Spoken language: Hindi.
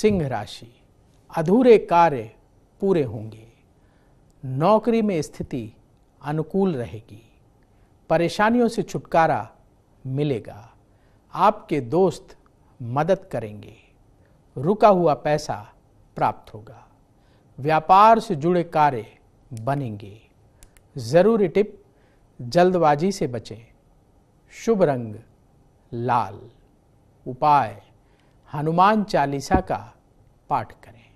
सिंह राशि अधूरे कार्य पूरे होंगे नौकरी में स्थिति अनुकूल रहेगी परेशानियों से छुटकारा मिलेगा आपके दोस्त मदद करेंगे रुका हुआ पैसा प्राप्त होगा व्यापार से जुड़े कार्य बनेंगे ज़रूरी टिप जल्दबाजी से बचें शुभ रंग लाल उपाय हनुमान चालीसा का पाठ करें